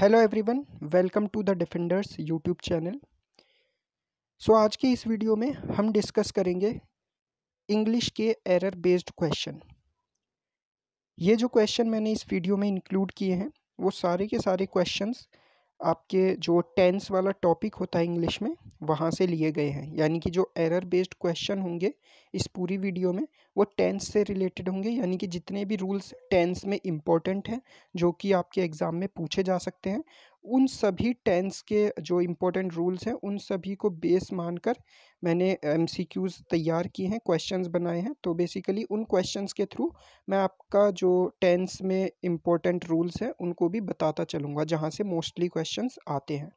Hello everyone welcome to the defenders YouTube channel so आज की इस वीडियो में हम डिस्कस करेंगे इंग्लिश के एरर बेस्ड क्वेश्चन ये जो क्वेश्चन मैंने इस वीडियो में इंक्लूड किए हैं वो सारे के सारे क्वेश्चंस आपके जो टेंस वाला टॉपिक होता है इंग्लिश में वहाँ से लिए गए हैं यानी कि जो एरर बेस्ड क्वेश्चन होंगे इस पूरी वीडियो में वो टेंस से रिलेटेड होंगे यानी कि जितने भी रूल्स टेंस में इम्पॉर्टेंट हैं जो कि आपके एग्ज़ाम में पूछे जा सकते हैं उन सभी टेंस के जो इम्पोर्टेंट रूल्स हैं उन सभी को बेस मानकर मैंने एम तैयार किए हैं क्वेश्चंस बनाए हैं तो बेसिकली उन क्वेश्चंस के थ्रू मैं आपका जो टेंस में इम्पोर्टेंट रूल्स हैं उनको भी बताता चलूँगा जहाँ से मोस्टली क्वेश्चंस आते हैं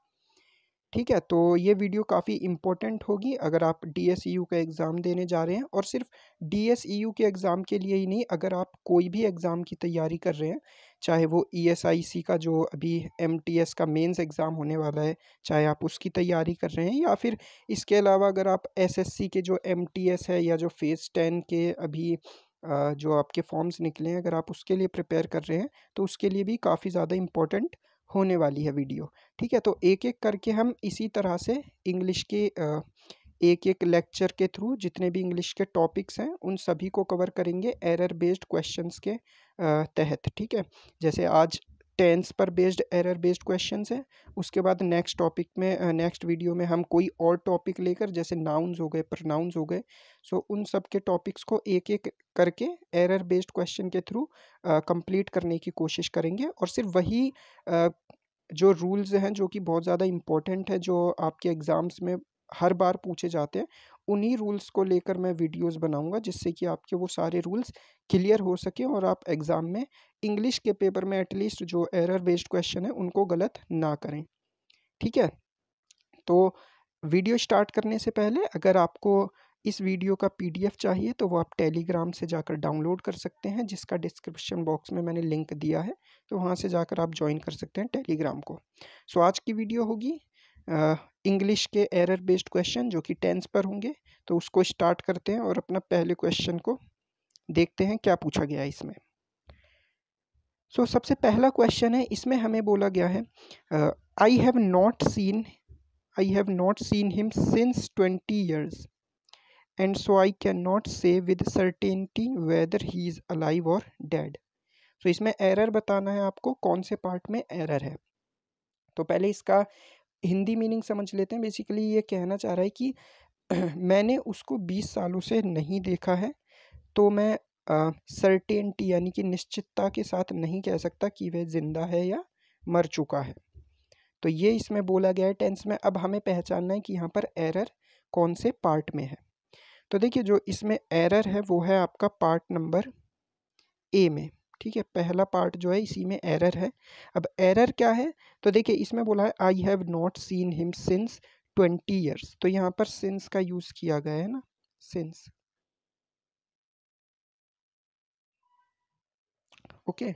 ठीक है तो ये वीडियो काफ़ी इम्पोर्टेंट होगी अगर आप डी e का एग्ज़ाम देने जा रहे हैं और सिर्फ डी e के एग्ज़ाम के लिए ही नहीं अगर आप कोई भी एग्ज़ाम की तैयारी कर रहे हैं चाहे वो ई e का जो अभी एम का मेंस एग्ज़ाम होने वाला है चाहे आप उसकी तैयारी कर रहे हैं या फिर इसके अलावा अगर आप एस के जो एम है या जो फेज़ टेन के अभी जो आपके फॉर्म्स निकले हैं अगर आप उसके लिए प्रिपेयर कर रहे हैं तो उसके लिए भी काफ़ी ज़्यादा इम्पोर्टेंट होने वाली है वीडियो ठीक है तो एक एक करके हम इसी तरह से इंग्लिश के एक एक लेक्चर के थ्रू जितने भी इंग्लिश के टॉपिक्स हैं उन सभी को कवर करेंगे एरर बेस्ड क्वेश्चंस के तहत ठीक है जैसे आज टेंस पर बेस्ड एरर बेस्ड क्वेश्चंस हैं उसके बाद नेक्स्ट टॉपिक में नेक्स्ट वीडियो में हम कोई और टॉपिक लेकर जैसे नाउन्स हो गए प्रनाउंस हो गए सो उन सब के टॉपिक्स को एक एक करके एरर बेस्ड क्वेश्चन के थ्रू कंप्लीट करने की कोशिश करेंगे और सिर्फ वही आ, जो रूल्स हैं जो कि बहुत ज़्यादा इम्पॉर्टेंट है जो आपके एग्ज़ाम्स में हर बार पूछे जाते हैं उन्हीं रूल्स को लेकर मैं वीडियोस बनाऊंगा जिससे कि आपके वो सारे रूल्स क्लियर हो सके और आप एग्ज़ाम में इंग्लिश के पेपर में एटलीस्ट जो एरर बेस्ड क्वेश्चन है उनको गलत ना करें ठीक है तो वीडियो स्टार्ट करने से पहले अगर आपको इस वीडियो का पीडीएफ चाहिए तो वो आप टेलीग्राम से जाकर डाउनलोड कर सकते हैं जिसका डिस्क्रिप्शन बॉक्स में मैंने लिंक दिया है तो वहाँ से जाकर आप ज्वाइन कर सकते हैं टेलीग्राम को सो so, आज की वीडियो होगी इंग्लिश के एरर बेस्ड क्वेश्चन जो कि टेंस पर होंगे तो उसको स्टार्ट करते हैं और अपना पहले क्वेश्चन को देखते हैं क्या पूछा गया है इसमें सो so, सबसे पहला क्वेश्चन है इसमें हमें बोला गया है I have not seen I have not seen him since twenty years and so I can not say with certainty whether he is alive or dead so इसमें एरर बताना है आपको कौन से पार्ट में एरर है तो पहले इसका हिंदी मीनिंग समझ लेते हैं बेसिकली ये कहना चाह रहा है कि मैंने उसको बीस सालों से नहीं देखा है तो मैं सर्टेनटी यानी कि निश्चितता के साथ नहीं कह सकता कि वह ज़िंदा है या मर चुका है तो ये इसमें बोला गया है टेंस में अब हमें पहचानना है कि यहाँ पर एरर कौन से पार्ट में है तो देखिए जो इसमें एरर है वो है आपका पार्ट नंबर ए में ठीक है पहला पार्ट जो है इसी में एरर है अब एरर क्या है तो देखिए इसमें बोला है I have not seen him since twenty years तो यहाँ पर सिंस का यूज़ किया गया है ना सिंस ओके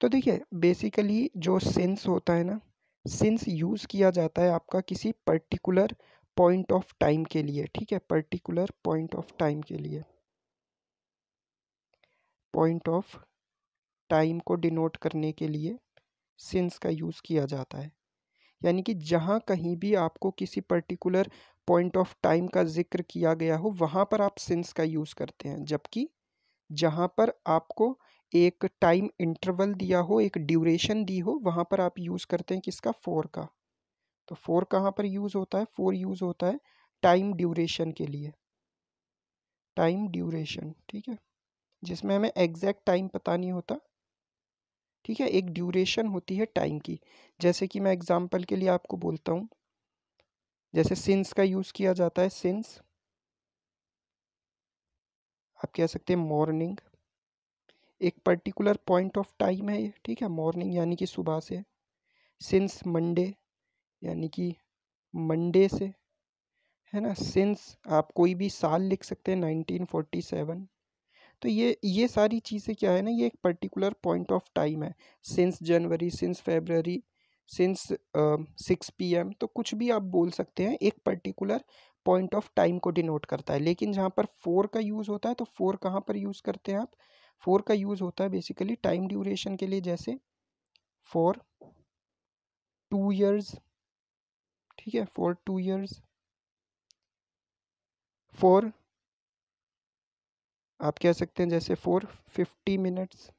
तो देखिए बेसिकली जो सिंस होता है ना सिंस यूज़ किया जाता है आपका किसी पर्टिकुलर पॉइंट ऑफ टाइम के लिए ठीक है पर्टिकुलर पॉइंट ऑफ टाइम के लिए पॉइंट ऑफ टाइम को डिनोट करने के लिए सिंस का यूज़ किया जाता है यानी कि जहाँ कहीं भी आपको किसी पर्टिकुलर पॉइंट ऑफ टाइम का जिक्र किया गया हो वहाँ पर आप सिंस का यूज़ करते हैं जबकि जहाँ पर आपको एक टाइम इंटरवल दिया हो एक ड्यूरेशन दी हो वहाँ पर आप यूज़ करते हैं किसका फोर का तो फोर कहाँ पर यूज़ होता है फोर यूज़ होता है टाइम ड्यूरेशन के लिए टाइम ड्यूरेशन ठीक है जिसमें हमें एग्जैक्ट टाइम पता नहीं होता ठीक है एक ड्यूरेशन होती है टाइम की जैसे कि मैं एग्जांपल के लिए आपको बोलता हूँ जैसे सिंस का यूज़ किया जाता है सिंस आप कह सकते हैं मॉर्निंग एक पर्टिकुलर पॉइंट ऑफ टाइम है ये ठीक है मॉर्निंग यानी कि सुबह से सिंस मंडे यानी कि मंडे से है ना सिंस आप कोई भी साल लिख सकते हैं नाइनटीन फोर्टी सेवन तो ये ये सारी चीज़ें क्या है ना ये एक पर्टिकुलर पॉइंट ऑफ टाइम है since January since February since six P M तो कुछ भी आप बोल सकते हैं एक पर्टिकुलर पॉइंट ऑफ टाइम को डिनोट करता है लेकिन जहाँ पर फोर का यूज़ होता है तो फोर कहाँ पर यूज़ करते हैं आप फोर का यूज़ होता है बेसिकली टाइम ड्यूरेशन के लिए जैसे फोर टू ईयर्स ठीक है फॉर टू ईयर्स फॉर आप कह सकते हैं जैसे फोर फिफ्टी मिनट्स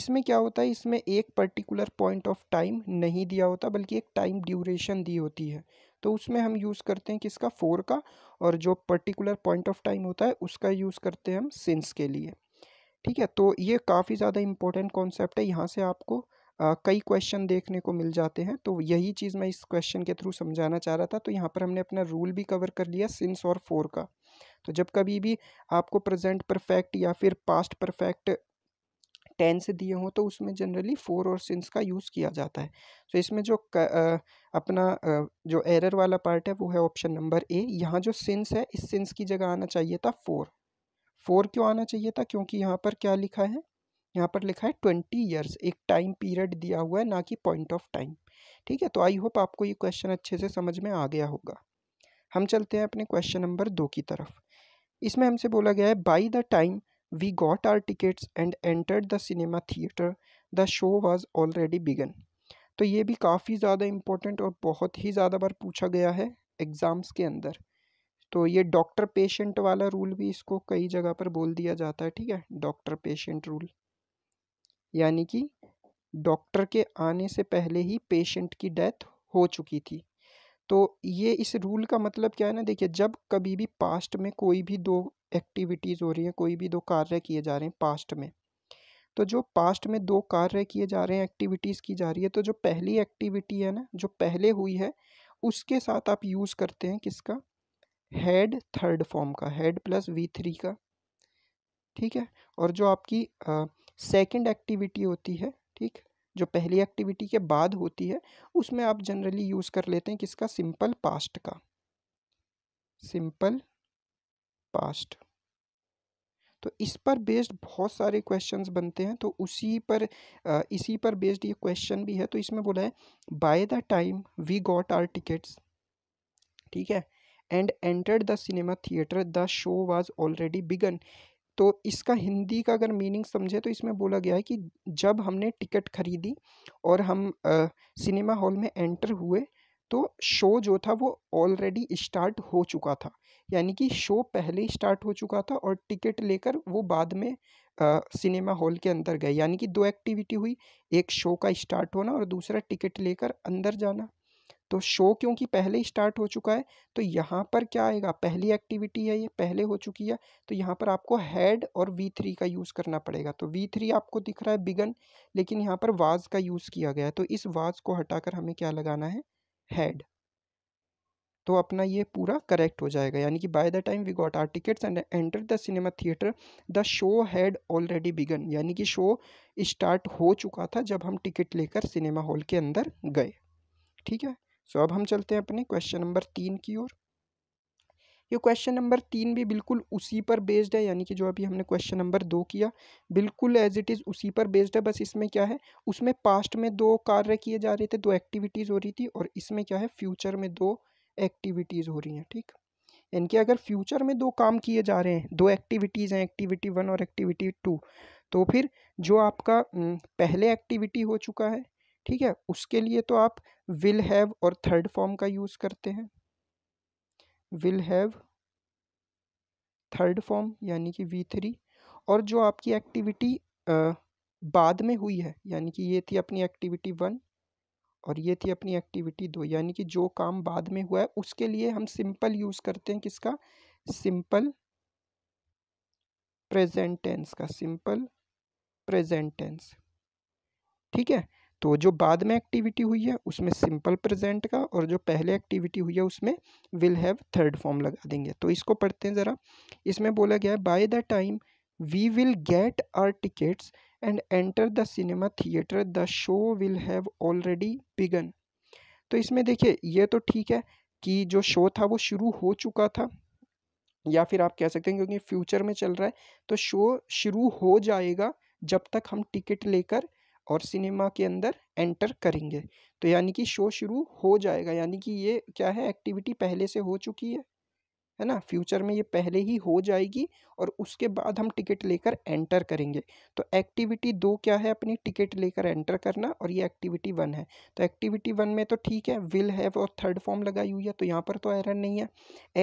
इसमें क्या होता है इसमें एक पर्टिकुलर पॉइंट ऑफ टाइम नहीं दिया होता बल्कि एक टाइम ड्यूरेशन दी होती है तो उसमें हम यूज़ करते हैं किसका फोर का और जो पर्टिकुलर पॉइंट ऑफ टाइम होता है उसका यूज़ करते हैं हम सिंस के लिए ठीक है तो ये काफ़ी ज़्यादा इम्पोर्टेंट कॉन्सेप्ट है यहाँ से आपको कई क्वेश्चन देखने को मिल जाते हैं तो यही चीज़ मैं इस क्वेश्चन के थ्रू समझाना चाह रहा था तो यहाँ पर हमने अपना रूल भी कवर कर लिया सिंस और फोर का तो जब कभी भी आपको प्रेजेंट परफेक्ट या फिर पास्ट परफेक्ट टेंस दिए हों तो उसमें जनरली फोर और सिंस का यूज़ किया जाता है तो इसमें जो क, आ, अपना आ, जो एरर वाला पार्ट है वो है ऑप्शन नंबर ए यहाँ जो सिंस है इस सिंस की जगह आना चाहिए था फोर फोर क्यों आना चाहिए था क्योंकि यहाँ पर क्या लिखा है यहाँ पर लिखा है ट्वेंटी ईयर्स एक टाइम पीरियड दिया हुआ है ना कि पॉइंट ऑफ टाइम ठीक है तो आई होप आपको ये क्वेश्चन अच्छे से समझ में आ गया होगा हम चलते हैं अपने क्वेश्चन नंबर दो की तरफ इसमें हमसे बोला गया है by the time we got our tickets and entered the cinema theatre the show was already begun तो ये भी काफ़ी ज़्यादा इम्पोर्टेंट और बहुत ही ज़्यादा बार पूछा गया है एग्ज़ाम्स के अंदर तो ये डॉक्टर पेशेंट वाला रूल भी इसको कई जगह पर बोल दिया जाता है ठीक है डॉक्टर पेशेंट रूल यानी कि डॉक्टर के आने से पहले ही पेशेंट की डेथ हो चुकी थी तो ये इस रूल का मतलब क्या है ना देखिए जब कभी भी पास्ट में कोई भी दो एक्टिविटीज़ हो रही हैं कोई भी दो कार्य किए जा रहे हैं पास्ट में तो जो पास्ट में दो कार्य किए जा रहे हैं एक्टिविटीज़ की जा रही है तो जो पहली एक्टिविटी है ना जो पहले हुई है उसके साथ आप यूज़ करते हैं किसका हेड थर्ड फॉर्म का हेड प्लस वी थ्री का ठीक है और जो आपकी सेकंड एक्टिविटी होती है ठीक जो पहली एक्टिविटी के बाद होती है उसमें आप जनरली यूज़ कर लेते हैं किसका सिंपल पास्ट का सिंपल पास्ट तो इस पर बेस्ड बहुत सारे क्वेश्चंस बनते हैं तो उसी पर इसी पर बेस्ड ये क्वेश्चन भी है तो इसमें बोला है by the time we got our tickets ठीक है and entered the cinema theatre the show was already begun तो इसका हिंदी का अगर मीनिंग समझे तो इसमें बोला गया है कि जब हमने टिकट खरीदी और हम आ, सिनेमा हॉल में एंटर हुए तो शो जो था वो ऑलरेडी स्टार्ट हो चुका था यानी कि शो पहले स्टार्ट हो चुका था और टिकट लेकर वो बाद में आ, सिनेमा हॉल के अंदर गए यानी कि दो एक्टिविटी हुई एक शो का स्टार्ट होना और दूसरा टिकट लेकर अंदर जाना तो शो क्योंकि पहले ही स्टार्ट हो चुका है तो यहाँ पर क्या आएगा पहली एक्टिविटी है ये पहले हो चुकी है तो यहाँ पर आपको हेड और वी थ्री का यूज़ करना पड़ेगा तो वी थ्री आपको दिख रहा है बिगन लेकिन यहाँ पर वाज का यूज़ किया गया है तो इस वाज को हटाकर हमें क्या लगाना है हेड तो अपना ये पूरा करेक्ट हो जाएगा यानी कि by the time we got our tickets and enter the cinema theatre the show had already begun यानी कि शो स्टार्ट हो चुका था जब हम टिकट लेकर सिनेमा हॉल के अंदर गए ठीक है सो अब हम चलते हैं अपने क्वेश्चन नंबर तीन की ओर ये क्वेश्चन नंबर तीन भी बिल्कुल उसी पर बेस्ड है यानी कि जो अभी हमने क्वेश्चन नंबर दो किया बिल्कुल एज इट इज़ उसी पर बेस्ड है बस इसमें क्या है उसमें पास्ट में दो कार्य किए जा रहे थे दो एक्टिविटीज़ हो रही थी और इसमें क्या है फ्यूचर में दो एक्टिविटीज़ हो रही हैं ठीक यानी कि अगर फ्यूचर में दो काम किए जा रहे हैं दो एक्टिविटीज़ हैं एक्टिविटी वन और एक्टिविटी टू तो फिर जो आपका पहले एक्टिविटी हो चुका है ठीक है उसके लिए तो आप विल हैव और थर्ड फॉर्म का यूज़ करते हैं विल हैव थर्ड फॉर्म यानी कि वी थ्री और जो आपकी एक्टिविटी बाद में हुई है यानी कि ये थी अपनी एक्टिविटी वन और ये थी अपनी एक्टिविटी दो यानी कि जो काम बाद में हुआ है उसके लिए हम सिंपल यूज़ करते हैं किसका सिंपल प्रेजेंट टेंस का सिंपल प्रेजेंट टेंस ठीक है तो जो बाद में एक्टिविटी हुई है उसमें सिंपल प्रेजेंट का और जो पहले एक्टिविटी हुई है उसमें विल हैव थर्ड फॉर्म लगा देंगे तो इसको पढ़ते हैं ज़रा इसमें बोला गया है by the time we will get our tickets and enter the cinema theatre the show will have already begun तो इसमें देखिए ये तो ठीक है कि जो शो था वो शुरू हो चुका था या फिर आप कह सकते हैं क्योंकि फ्यूचर में चल रहा है तो शो शुरू हो जाएगा जब तक हम टिकट लेकर और सिनेमा के अंदर एंटर करेंगे तो यानी कि शो शुरू हो जाएगा यानी कि ये क्या है एक्टिविटी पहले से हो चुकी है है ना फ्यूचर में ये पहले ही हो जाएगी और उसके बाद हम टिकट लेकर एंटर करेंगे तो एक्टिविटी दो क्या है अपनी टिकट लेकर एंटर करना और ये एक्टिविटी वन है तो एक्टिविटी वन में तो ठीक है विल हैव और थर्ड फॉर्म लगाई हुई है तो यहाँ पर तो एरर नहीं है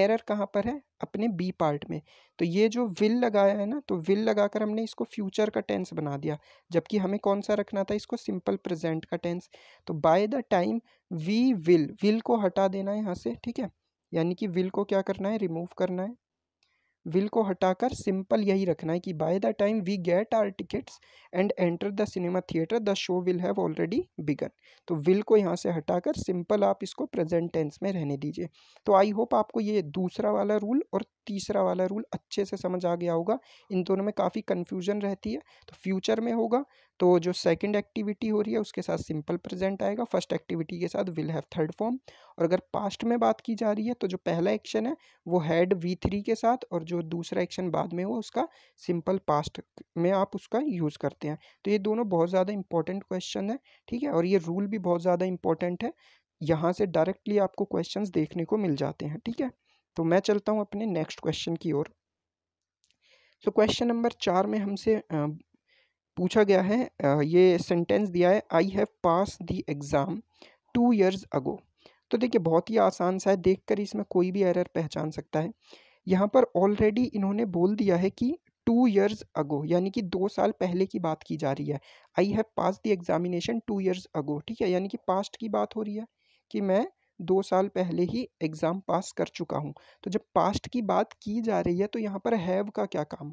एरर कहाँ पर है अपने बी पार्ट में तो ये जो विल लगाया है ना तो विल लगाकर हमने इसको फ्यूचर का टेंस बना दिया जबकि हमें कौन सा रखना था इसको सिंपल प्रेजेंट का टेंस तो by the time we will will को हटा देना यहाँ से ठीक है यानी कि विल को क्या करना है रिमूव करना है विल को हटाकर सिंपल यही रखना है कि by the time we get our tickets and enter the cinema theatre the show will have already begun तो विल को यहाँ से हटाकर सिंपल आप इसको प्रेजेंट टेंस में रहने दीजिए तो आई होप आपको ये दूसरा वाला रूल और तीसरा वाला रूल अच्छे से समझ आ गया होगा इन दोनों में काफ़ी कन्फ्यूजन रहती है तो फ्यूचर में होगा तो जो सेकंड एक्टिविटी हो रही है उसके साथ सिंपल प्रेजेंट आएगा फर्स्ट एक्टिविटी के साथ विल हैव थर्ड फॉर्म और अगर पास्ट में बात की जा रही है तो जो पहला एक्शन है वो हैड वी थ्री के साथ और जो दूसरा एक्शन बाद में हो उसका सिंपल पास्ट में आप उसका यूज़ करते हैं तो ये दोनों बहुत ज़्यादा इंपॉर्टेंट क्वेश्चन है ठीक है और ये रूल भी बहुत ज़्यादा इंपॉर्टेंट है यहाँ से डायरेक्टली आपको क्वेश्चन देखने को मिल जाते हैं ठीक है तो मैं चलता हूँ अपने नेक्स्ट क्वेश्चन की ओर सो क्वेश्चन नंबर चार में हमसे पूछा गया है ये सेंटेंस दिया है I have pass the exam two years ago तो देखिए बहुत ही आसान सा है देख कर इसमें कोई भी एरर पहचान सकता है यहाँ पर ऑलरेडी इन्होंने बोल दिया है कि टू ईयर्स अगो यानी कि दो साल पहले की बात की जा रही है I have pass the examination two years ago ठीक है यानी कि पास्ट की बात हो रही है कि मैं दो साल पहले ही एग्ज़ाम पास कर चुका हूँ तो जब पास्ट की बात की जा रही है तो यहाँ पर हैव का क्या काम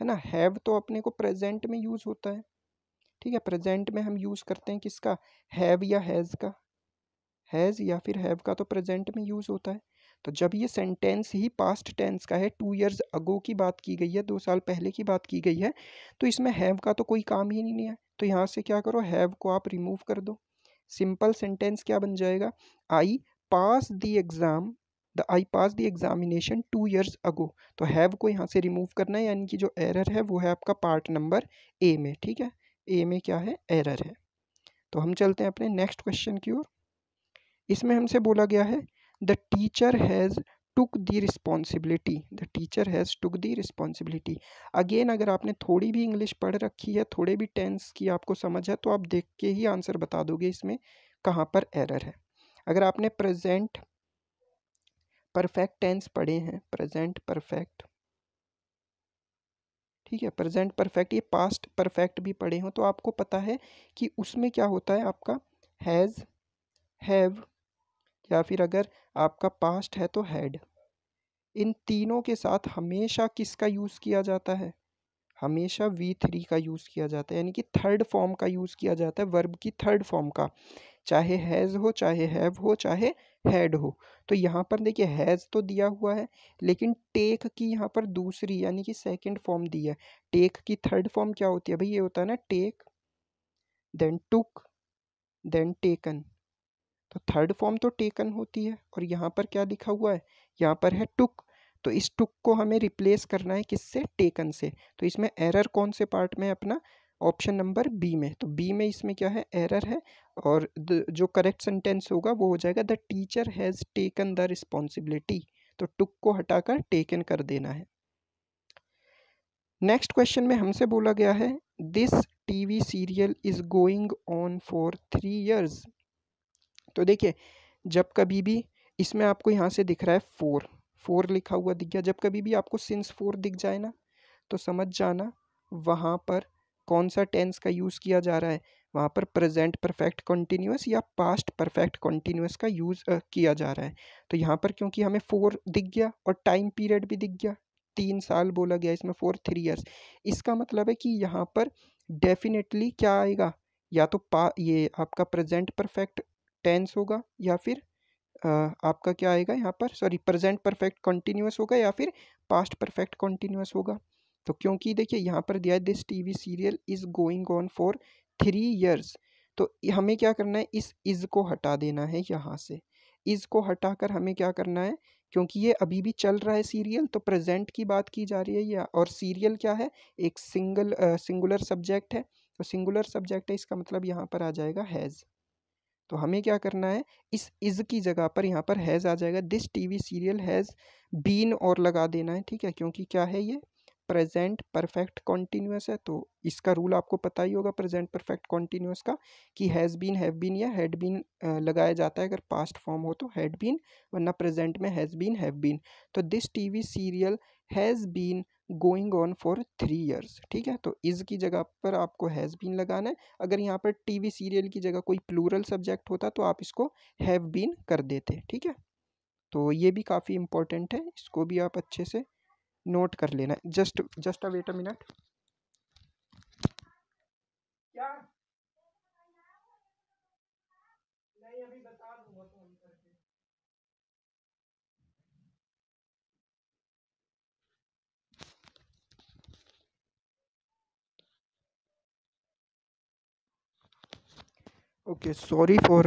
है ना हैव तो अपने को प्रेजेंट में यूज़ होता है ठीक है प्रेजेंट में हम यूज़ करते हैं किसका हैव या हैज़ का हैज़ या फिर हैव का तो प्रेजेंट में यूज़ होता है तो जब ये सेंटेंस ही पास्ट टेंस का है टू इयर्स अगो की बात की गई है दो साल पहले की बात की गई है तो इसमें हैव का तो कोई काम ही नहीं है तो यहाँ से क्या करो हैव को आप रिमूव कर दो सिंपल सेंटेंस क्या बन जाएगा I pass the exam the I pass the examination two years ago तो हैव को यहाँ से रिमूव करना है यानी कि जो एरर है वो है आपका पार्ट नंबर ए में ठीक है ए में क्या है एरर है तो हम चलते हैं अपने नेक्स्ट क्वेश्चन की ओर इसमें हमसे बोला गया है the teacher has took the responsibility the teacher has took the responsibility again अगर आपने थोड़ी भी इंग्लिश पढ़ रखी है थोड़े भी टेंस की आपको समझ है तो आप देख के ही आंसर बता दोगे इसमें कहाँ पर एरर है अगर आपने प्रेजेंट परफेक्ट टेंस पढ़े हैं प्रेजेंट परफेक्ट ठीक है प्रेजेंट परफेक्ट ये पास्ट परफेक्ट भी पढ़े हों तो आपको पता है कि उसमें क्या होता है आपका हैज़ हैव या फिर अगर आपका पास्ट है तो हैड इन तीनों के साथ हमेशा किसका यूज़ किया जाता है हमेशा वी थ्री का यूज़ किया जाता है यानी कि थर्ड फॉर्म का यूज़ किया जाता है वर्ब की थर्ड फॉर्म का चाहे हैज़ हो चाहे हैव हो चाहे हैड हो तो यहाँ पर देखिए हैज़ तो दिया हुआ है लेकिन टेक की यहाँ पर दूसरी यानी कि सेकंड फॉर्म दी है टेक की थर्ड फॉर्म क्या होती है भाई ये होता है ना take then took then taken तो थर्ड फॉर्म तो टेकन होती है और यहाँ पर क्या लिखा हुआ है यहाँ पर है टुक तो इस टुक को हमें रिप्लेस करना है किससे टेकन से तो इसमें एरर कौन से पार्ट में अपना ऑप्शन नंबर बी में तो बी में इसमें क्या है एरर है और जो करेक्ट सेंटेंस होगा वो हो जाएगा the teacher has taken the responsibility तो टुक को हटाकर टेकन कर देना है नेक्स्ट क्वेश्चन में हमसे बोला गया है this TV serial is going on for three years तो देखिए जब कभी भी इसमें आपको यहाँ से दिख रहा है फोर फोर लिखा हुआ दिख गया जब कभी भी आपको सिंस फोर दिख जाए ना तो समझ जाना वहाँ पर कौन सा टेंस का यूज़ किया जा रहा है वहाँ पर प्रेजेंट परफेक्ट कंटिन्यूस या पास्ट परफेक्ट कंटिन्यूस का यूज़ किया जा रहा है तो यहाँ पर क्योंकि हमें फोर दिख गया और टाइम पीरियड भी दिख गया तीन साल बोला गया इसमें फोर थ्री ईयर्स इसका मतलब है कि यहाँ पर डेफिनेटली क्या आएगा या तो पा ये आपका प्रेजेंट परफेक्ट टेंस होगा या फिर आपका क्या आएगा यहाँ पर सॉरी प्रेजेंट परफेक्ट कंटिन्यूस होगा या फिर पास्ट परफेक्ट कंटिन्यूस होगा तो क्योंकि देखिए यहाँ पर दिया है this TV serial is going on for three years तो हमें क्या करना है इस इज़ को हटा देना है यहाँ से इज़ को हटाकर हमें क्या करना है क्योंकि ये अभी भी चल रहा है सीरियल तो प्रेजेंट की बात की जा रही है या और सीरियल क्या है एक सिंगल सिंगुलर सब्जेक्ट है तो सिंगुलर सब्जेक्ट है इसका मतलब यहाँ पर आ जाएगा हैज़ तो हमें क्या करना है इस इज़ की जगह पर यहाँ पर हैज़ आ जाएगा this TV serial has been और लगा देना है ठीक है क्योंकि क्या है ये प्रेजेंट परफेक्ट कॉन्टीन्यूस है तो इसका रूल आपको पता ही होगा प्रेजेंट परफेक्ट कॉन्टीन्यूस का कि हैज़ बीन हैव बीन या हैड बीन लगाया जाता है अगर पास्ट फॉर्म हो तो हैड बीन वरना प्रेजेंट में हैज़ बीन हैव बीन तो this TV serial has been going on for three years ठीक है तो इज़ की जगह पर आपको हैज़ बीन लगाना है अगर यहाँ पर टी वी सीरियल की जगह कोई प्लूरल सब्जेक्ट होता तो आप इसको हैव बीन कर देते ठीक है तो ये भी काफ़ी इम्पोर्टेंट है इसको भी आप अच्छे से नोट कर लेना just just a wait a minute क्या okay sorry for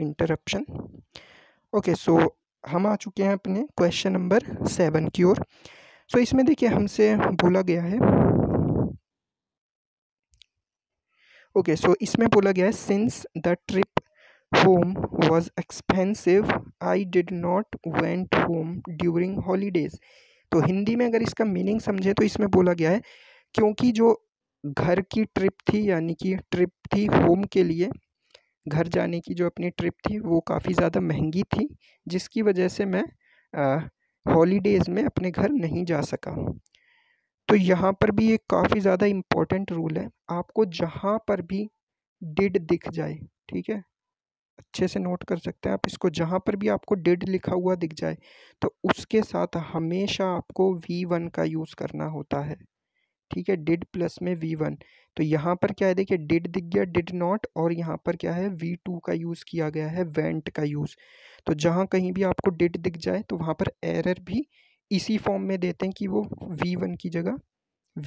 interruption okay so हम आ चुके हैं अपने क्वेश्चन नंबर सेवन की ओर सो so, इसमें देखिए हमसे बोला गया है ओके okay, सो so इसमें बोला गया है since the trip home was expensive I did not went home during holidays तो हिंदी में अगर इसका मीनिंग समझे तो इसमें बोला गया है क्योंकि जो घर की ट्रिप थी यानी कि ट्रिप थी होम के लिए घर जाने की जो अपनी ट्रिप थी वो काफ़ी ज़्यादा महंगी थी जिसकी वजह से मैं हॉलीडेज़ में अपने घर नहीं जा सका तो यहाँ पर भी एक काफ़ी ज़्यादा इम्पोर्टेंट रूल है आपको जहाँ पर भी डिड दिख जाए ठीक है अच्छे से नोट कर सकते हैं आप इसको जहाँ पर भी आपको डिड लिखा हुआ दिख जाए तो उसके साथ हमेशा आपको वी वन का यूज़ करना होता है ठीक है डिड प्लस में वी वन तो यहाँ पर क्या है देखिए डिड दिख गया डिड नॉट और यहाँ पर क्या है वी टू का यूज़ किया गया है वेंट का यूज़ तो जहाँ कहीं भी आपको डिड दिख जाए तो वहाँ पर एरर भी इसी फॉर्म में देते हैं कि वो वी वन की जगह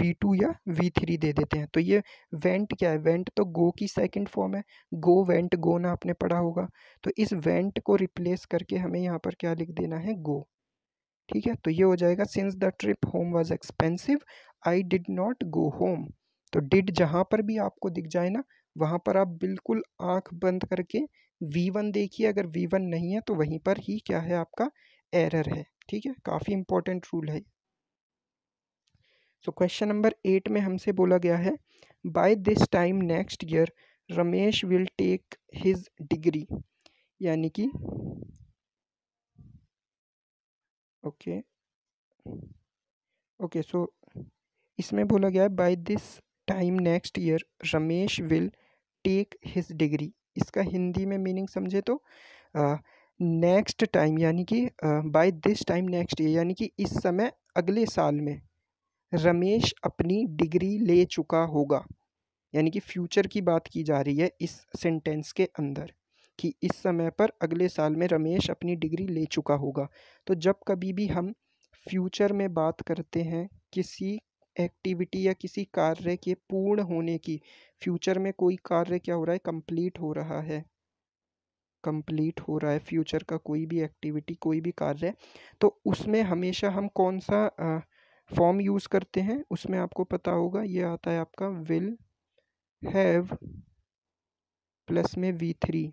वी टू या वी थ्री दे देते हैं तो ये वेंट क्या है वेंट तो गो की सेकंड फॉर्म है गो वेंट गो ना आपने पढ़ा होगा तो इस वेंट को रिप्लेस करके हमें यहाँ पर क्या लिख देना है गो ठीक है तो ये हो जाएगा since the trip home was expensive I did not go home तो डिड जहाँ पर भी आपको दिख जाए ना वहाँ पर आप बिल्कुल आँख बंद करके वी वन देखिए अगर वी वन नहीं है तो वहीं पर ही क्या है आपका एरर है ठीक है काफ़ी इंपॉर्टेंट रूल है सो क्वेश्चन नंबर एट में हमसे बोला गया है by this time next year Ramesh will take his degree यानी कि ओके ओके सो इसमें बोला गया है by this time next year Ramesh will take his degree इसका हिंदी में मीनिंग समझे तो नेक्स्ट टाइम यानी कि by this time next year यानी कि इस समय अगले साल में रमेश अपनी डिग्री ले चुका होगा यानी कि फ्यूचर की बात की जा रही है इस सेंटेंस के अंदर कि इस समय पर अगले साल में रमेश अपनी डिग्री ले चुका होगा तो जब कभी भी हम फ्यूचर में बात करते हैं किसी एक्टिविटी या किसी कार्य के पूर्ण होने की फ्यूचर में कोई कार्य क्या हो रहा है कंप्लीट हो रहा है कंप्लीट हो रहा है फ्यूचर का कोई भी एक्टिविटी कोई भी कार्य तो उसमें हमेशा हम कौन सा फॉर्म यूज़ करते हैं उसमें आपको पता होगा ये आता है आपका विल हैव प्लस में वी थ्री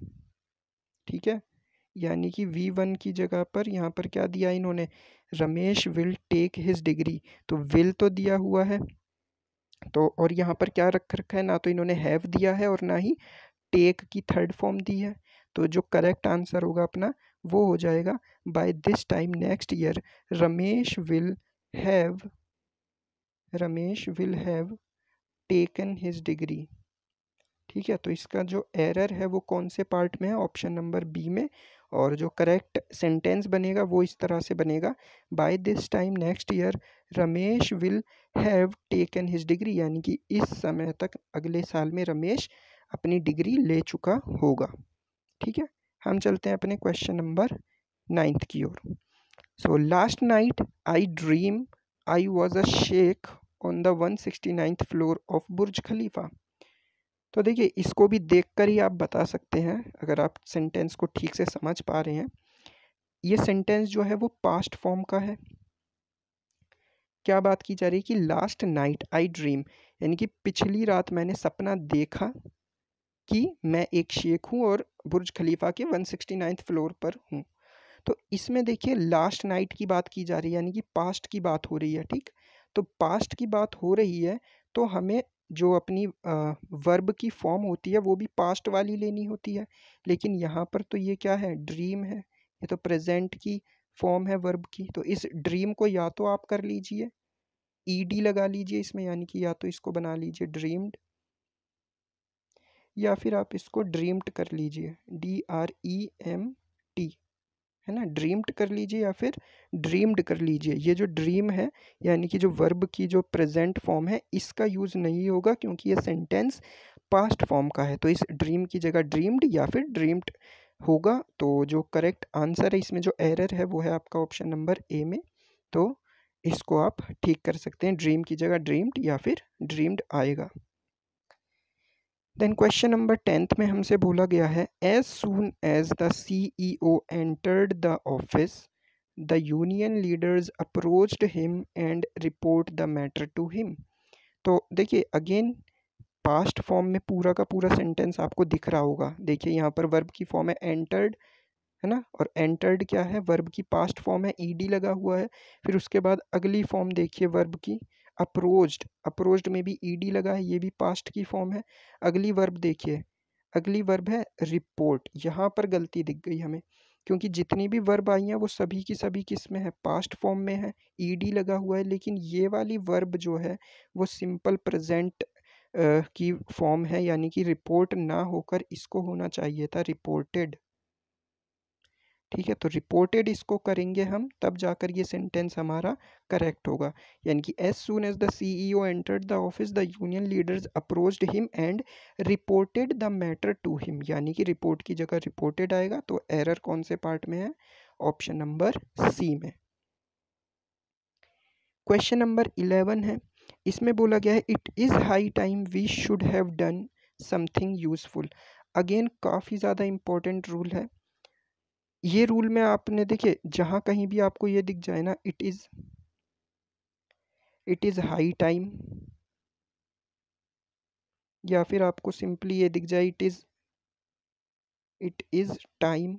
ठीक है यानी कि वी वन की जगह पर यहाँ पर क्या दिया इन्होंने Ramesh will take his degree तो विल तो दिया हुआ है तो और यहाँ पर क्या रख रखा है ना तो इन्होंने हैव दिया है और ना ही टेक की थर्ड फॉर्म दी है तो जो करेक्ट आंसर होगा अपना वो हो जाएगा by this time next year Ramesh will have Ramesh will have taken his degree ठीक है तो इसका जो एरर है वो कौन से पार्ट में है ऑप्शन नंबर बी में और जो करेक्ट सेंटेंस बनेगा वो इस तरह से बनेगा by this time next year Ramesh will have taken his degree यानी कि इस समय तक अगले साल में रमेश अपनी डिग्री ले चुका होगा ठीक है हम चलते हैं अपने क्वेश्चन नंबर नाइन्थ की ओर so last night I dream I was a sheikh on the one sixty ninth floor of Burj Khalifa तो देखिए इसको भी देखकर ही आप बता सकते हैं अगर आप सेंटेंस को ठीक से समझ पा रहे हैं ये सेंटेंस जो है वो पास्ट फॉर्म का है क्या बात की जा रही है कि लास्ट नाइट आई ड्रीम यानी कि पिछली रात मैंने सपना देखा कि मैं एक शेख हूँ और बुर्ज खलीफा के वन सिक्सटी नाइन्थ फ्लोर पर हूँ तो इसमें देखिए लास्ट नाइट की बात की जा रही है यानी कि पास्ट की बात हो रही है ठीक तो पास्ट की बात हो रही है तो हमें जो अपनी वर्ब की फॉर्म होती है वो भी पास्ट वाली लेनी होती है लेकिन यहाँ पर तो ये क्या है ड्रीम है ये तो प्रेजेंट की फॉर्म है वर्ब की तो इस ड्रीम को या तो आप कर लीजिए ईडी लगा लीजिए इसमें यानी कि या तो इसको बना लीजिए ड्रीम्ड या फिर आप इसको ड्रीम्ड कर लीजिए D R E M T है ना ड्रीम्ड कर लीजिए या फिर ड्रीम्ड कर लीजिए ये जो ड्रीम है यानी कि जो वर्ब की जो प्रेजेंट फॉर्म है इसका यूज़ नहीं होगा क्योंकि ये सेंटेंस पास्ट फॉर्म का है तो इस ड्रीम की जगह ड्रीम्ड या फिर ड्रीम्ड होगा तो जो करेक्ट आंसर है इसमें जो एरर है वो है आपका ऑप्शन नंबर ए में तो इसको आप ठीक कर सकते हैं ड्रीम की जगह ड्रीम्ड या फिर ड्रीम्ड आएगा देन क्वेश्चन नंबर टेंथ में हमसे बोला गया है as soon as the C E O entered the office the union leaders approached him and report the matter to him तो देखिए अगेन पास्ट फॉर्म में पूरा का पूरा सेंटेंस आपको दिख रहा होगा देखिए यहाँ पर वर्ब की फॉर्म है एंटर्ड है ना और एंटर्ड क्या है वर्ब की पास्ट फॉर्म है ईडी लगा हुआ है फिर उसके बाद अगली फॉर्म देखिए वर्ब की अप्रोज्ड अप्रोच्ड में भी ई डी लगा है ये भी पास्ट की फॉर्म है अगली वर्ब देखिए अगली वर्ब है रिपोर्ट यहाँ पर गलती दिख गई हमें क्योंकि जितनी भी वर्ब आई हैं वो सभी की सभी किस में है पास्ट फॉर्म में है ईडी लगा हुआ है लेकिन ये वाली वर्ब जो है वो सिंपल प्रेजेंट की फॉर्म है यानी कि रिपोर्ट ना होकर इसको होना चाहिए था रिपोर्टेड ठीक है तो रिपोर्टेड इसको करेंगे हम तब जाकर ये सेंटेंस हमारा करेक्ट होगा यानी कि as soon as the C E O entered the office the union leaders approached him and reported the matter to him यानी कि रिपोर्ट की जगह रिपोर्टेड आएगा तो एरर कौन से पार्ट में है ऑप्शन नंबर सी में क्वेश्चन नंबर इलेवन है इसमें बोला गया है it is high time we should have done something useful again काफ़ी ज़्यादा इम्पोर्टेंट रूल है ये रूल में आपने देखिए जहाँ कहीं भी आपको ये दिख जाए ना it is it is high time या फिर आपको सिंपली ये दिख जाए it is it is time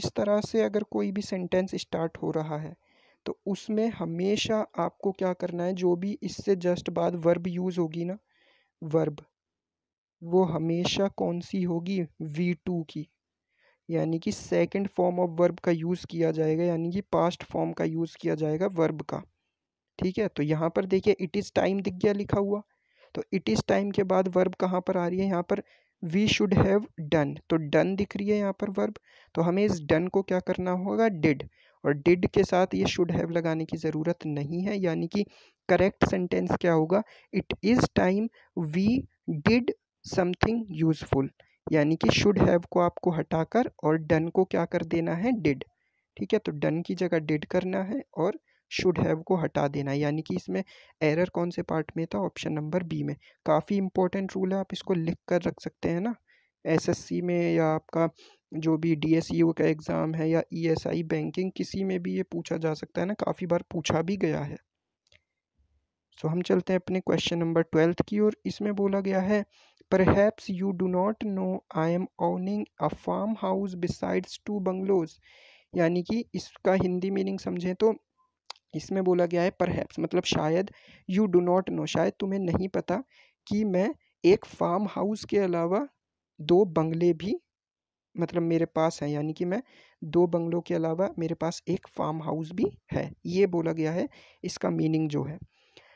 इस तरह से अगर कोई भी सेंटेंस स्टार्ट हो रहा है तो उसमें हमेशा आपको क्या करना है जो भी इससे जस्ट बाद वर्ब यूज़ होगी ना वर्ब वो हमेशा कौन सी होगी वी टू की यानी कि सेकंड फॉर्म ऑफ वर्ब का यूज़ किया जाएगा यानी कि पास्ट फॉर्म का यूज़ किया जाएगा वर्ब का ठीक है तो यहाँ पर देखिए इट इज़ टाइम दिख गया लिखा हुआ तो इट इज़ टाइम के बाद वर्ब कहाँ पर आ रही है यहाँ पर वी शुड हैव डन तो डन दिख रही है यहाँ पर वर्ब तो हमें इस डन को क्या करना होगा डिड और डिड के साथ ये शुड हैव लगाने की ज़रूरत नहीं है यानी कि करेक्ट सेंटेंस क्या होगा it is time we did something useful यानी कि शुड हैव को आपको हटाकर और डन को क्या कर देना है डिड ठीक है तो डन की जगह डिड करना है और शुड हैव को हटा देना यानी कि इसमें एरर कौन से पार्ट में था ऑप्शन नंबर बी में काफ़ी इंपॉर्टेंट रूल है आप इसको लिख कर रख सकते हैं ना एसएससी में या आपका जो भी डीएसयू का एग्ज़ाम है या ईएसआई बैंकिंग किसी में भी ये पूछा जा सकता है ना काफ़ी बार पूछा भी गया है सो so, हम चलते हैं अपने क्वेश्चन नंबर ट्वेल्थ की ओर इसमें बोला गया है Perhaps you do not know I am owning a farm house besides two bungalows. यानी कि इसका हिंदी मीनिंग समझें तो इसमें बोला गया है परहैप्स मतलब शायद यू डू नॉट नो शायद तुम्हें नहीं पता कि मैं एक फार्म हाउस के अलावा दो बंगले भी मतलब मेरे पास हैं यानी कि मैं दो बंगलों के अलावा मेरे पास एक फार्म हाउस भी है ये बोला गया है इसका मीनिंग जो है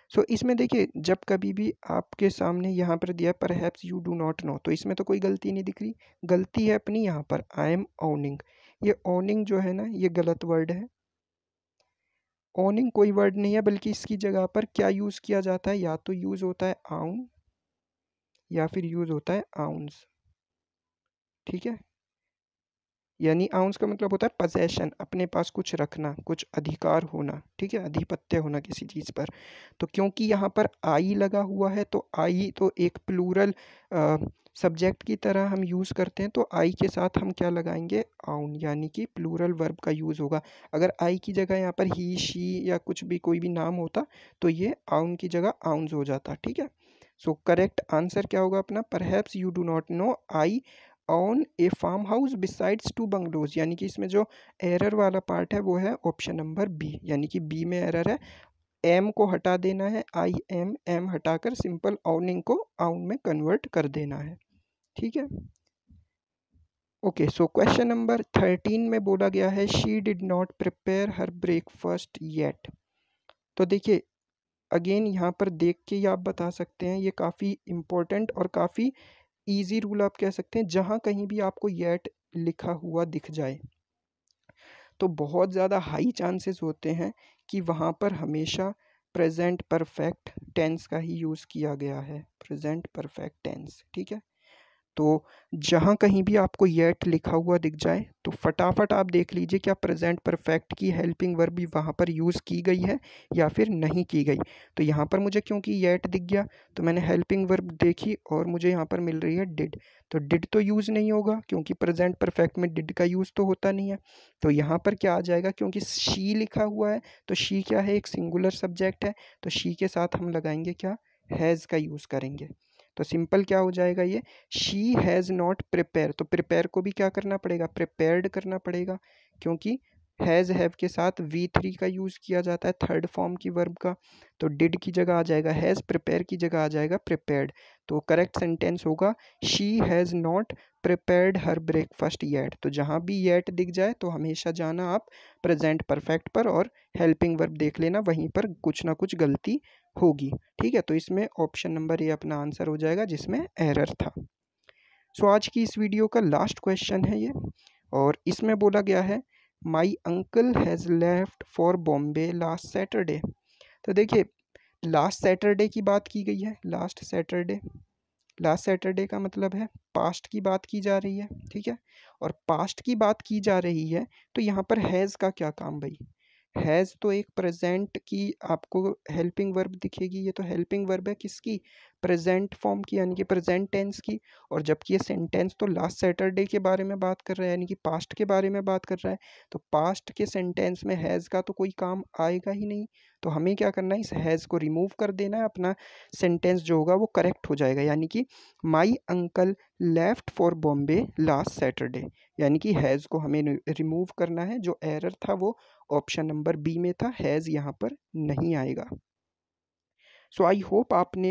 सो तो so, इसमें देखिए जब कभी भी आपके सामने यहाँ पर दिया perhaps you do not know तो इसमें तो कोई गलती नहीं दिख रही गलती है अपनी यहाँ पर आई एम ओनिंग ये ओनिंग जो है ना ये गलत वर्ड है ओनिंग कोई वर्ड नहीं है बल्कि इसकी जगह पर क्या यूज़ किया जाता है या तो यूज़ होता है आउन या फिर यूज़ होता है आउंस ठीक है यानी आउंस का मतलब होता है पजेशन अपने पास कुछ रखना कुछ अधिकार होना ठीक है अधिपत्य होना किसी चीज़ पर तो क्योंकि यहाँ पर आई लगा हुआ है तो आई तो एक प्लूरल सब्जेक्ट की तरह हम यूज़ करते हैं तो आई के साथ हम क्या लगाएंगे आउन यानी कि प्लूरल वर्ब का यूज़ होगा अगर आई की जगह यहाँ पर ही शी या कुछ भी कोई भी नाम होता तो ये आउन की जगह आउंस हो जाता ठीक है सो करेक्ट आंसर क्या होगा अपना perhaps you do not know I own a farm house besides two bungalows यानी कि इसमें जो एरर वाला पार्ट है वो है ऑप्शन नंबर बी यानी कि बी में एरर है एम को हटा देना है आई एम एम हटाकर सिंपल ऑनिंग को ऑन में कन्वर्ट कर देना है ठीक है okay so question number thirteen में बोला गया है she did not prepare her breakfast yet तो देखिए अगेन यहाँ पर देख के ही आप बता सकते हैं ये काफ़ी इम्पोर्टेंट और काफ़ी ईजी रूल आप कह सकते हैं जहाँ कहीं भी आपको येट लिखा हुआ दिख जाए तो बहुत ज़्यादा हाई चांसेस होते हैं कि वहाँ पर हमेशा प्रेजेंट परफेक्ट टेंस का ही यूज़ किया गया है प्रेजेंट परफेक्ट टेंस ठीक है तो जहाँ कहीं भी आपको येट लिखा हुआ दिख जाए तो फटाफट आप देख लीजिए क्या प्रेजेंट परफेक्ट की हेल्पिंग वर्ब भी वहाँ पर यूज़ की गई है या फिर नहीं की गई तो यहाँ पर मुझे क्योंकि येट दिख गया तो मैंने हेल्पिंग वर्ब देखी और मुझे यहाँ पर मिल रही है डिड तो डिड तो यूज़ नहीं होगा क्योंकि प्रेजेंट परफेक्ट में डिड का यूज़ तो होता नहीं है तो यहाँ पर क्या आ जाएगा क्योंकि शी लिखा हुआ है तो शी क्या है एक सिंगुलर सब्जेक्ट है तो शी के साथ हम लगाएंगे क्या हैज़ का यूज़ करेंगे तो सिंपल क्या हो जाएगा ये शी हैज़ नॉट प्रिपेयर तो प्रिपेयर को भी क्या करना पड़ेगा प्रिपेयर्ड करना पड़ेगा क्योंकि हैज़ हैव के साथ वी थ्री का यूज़ किया जाता है थर्ड फॉर्म की वर्ब का तो डिड की जगह आ जाएगा हैज़ प्रिपेयर की जगह आ जाएगा प्रिपेयर्ड तो करेक्ट सेंटेंस होगा she has not prepared her breakfast yet तो जहाँ भी येट दिख जाए तो हमेशा जाना आप प्रेजेंट परफेक्ट पर और हेल्पिंग वर्ब देख लेना वहीं पर कुछ ना कुछ गलती होगी ठीक है तो इसमें ऑप्शन नंबर ये अपना आंसर हो जाएगा जिसमें एरर था सो आज की इस वीडियो का लास्ट क्वेश्चन है ये और इसमें बोला गया है my uncle has left for Bombay last Saturday तो देखिए लास्ट सैटरडे की बात की गई है लास्ट सैटरडे लास्ट सैटरडे का मतलब है पास्ट की बात की जा रही है ठीक है और पास्ट की बात की जा रही है तो यहाँ पर हैज़ का क्या काम भाई हैज़ तो एक प्रेजेंट की आपको हेल्पिंग वर्ब दिखेगी ये तो हेल्पिंग वर्ब है किसकी प्रेजेंट फॉर्म की यानी कि प्रेजेंट टेंस की और जबकि ये सेंटेंस तो लास्ट सैटरडे के बारे में बात कर रहा है यानी कि पास्ट के बारे में बात कर रहा है तो पास्ट के सेंटेंस में हैज़ का तो कोई काम आएगा ही नहीं तो हमें क्या करना है इस हैज़ को रिमूव कर देना है अपना सेंटेंस जो होगा वो करेक्ट हो जाएगा यानी कि my uncle left for Bombay last Saturday यानी कि हैज़ को हमें रिमूव करना है जो एरर था वो ऑप्शन नंबर बी में था हैज़ यहाँ पर नहीं आएगा सो आई होप आपने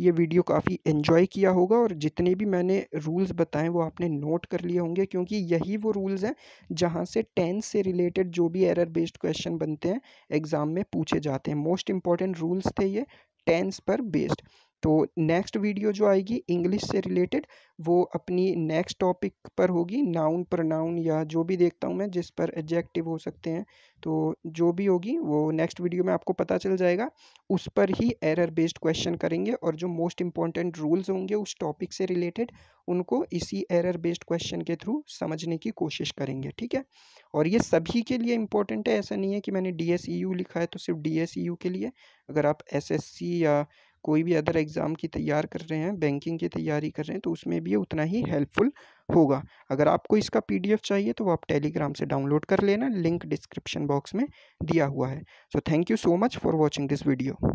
ये वीडियो काफ़ी इन्जॉय किया होगा और जितने भी मैंने रूल्स बताएं वो आपने नोट कर लिए होंगे क्योंकि यही वो रूल्स हैं जहाँ से टेंथ से रिलेटेड जो भी एरर बेस्ड क्वेश्चन बनते हैं एग्ज़ाम में पूछे जाते हैं मोस्ट इंपॉर्टेंट रूल्स थे ये टेंस पर बेस्ड तो नेक्स्ट वीडियो जो आएगी इंग्लिश से रिलेटेड वो अपनी नेक्स्ट टॉपिक पर होगी नाउन प्रनाउन या जो भी देखता हूँ मैं जिस पर एडजेक्टिव हो सकते हैं तो जो भी होगी वो नेक्स्ट वीडियो में आपको पता चल जाएगा उस पर ही एरर बेस्ड क्वेश्चन करेंगे और जो मोस्ट इंपॉर्टेंट रूल्स होंगे उस टॉपिक से रिलेटेड उनको इसी एरर बेस्ड क्वेश्चन के थ्रू समझने की कोशिश करेंगे ठीक है और ये सभी के लिए इम्पोर्टेंट है ऐसा नहीं है कि मैंने डी e लिखा है तो सिर्फ डी e के लिए अगर आप एस या कोई भी अदर एग्ज़ाम की तैयार कर रहे हैं बैंकिंग की तैयारी कर रहे हैं तो उसमें भी उतना ही हेल्पफुल होगा अगर आपको इसका पीडीएफ चाहिए तो वो आप टेलीग्राम से डाउनलोड कर लेना लिंक डिस्क्रिप्शन बॉक्स में दिया हुआ है so thank you so much for watching this video